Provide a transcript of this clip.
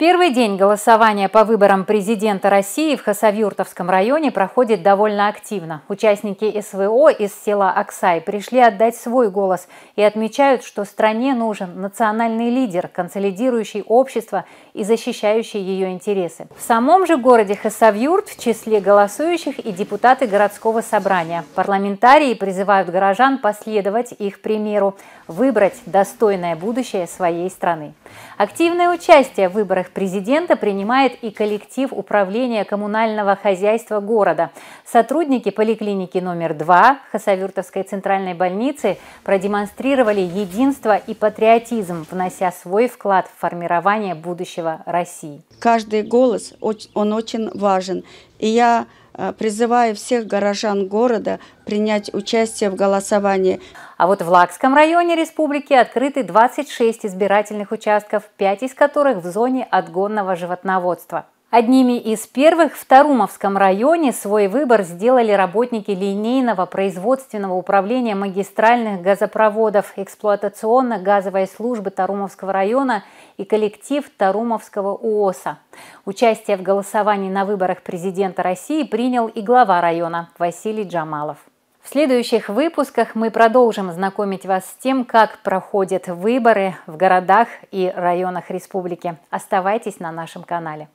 Первый день голосования по выборам президента России в Хасавюртовском районе проходит довольно активно. Участники СВО из села Аксай пришли отдать свой голос и отмечают, что стране нужен национальный лидер, консолидирующий общество и защищающий ее интересы. В самом же городе Хасавюрт в числе голосующих и депутаты городского собрания. Парламентарии призывают горожан последовать их примеру, выбрать достойное будущее своей страны. Активное участие в выборах президента принимает и коллектив управления коммунального хозяйства города. Сотрудники поликлиники номер 2 Хасавюртовской центральной больницы продемонстрировали единство и патриотизм, внося свой вклад в формирование будущего России. Каждый голос, он очень важен. И я Э, призываю всех горожан города принять участие в голосовании. А вот в Лакском районе республики открыты 26 избирательных участков, 5 из которых в зоне отгонного животноводства. Одними из первых в Тарумовском районе свой выбор сделали работники линейного производственного управления магистральных газопроводов эксплуатационной газовой службы Тарумовского района и коллектив Тарумовского УОСа. Участие в голосовании на выборах президента России принял и глава района Василий Джамалов. В следующих выпусках мы продолжим знакомить вас с тем, как проходят выборы в городах и районах республики. Оставайтесь на нашем канале.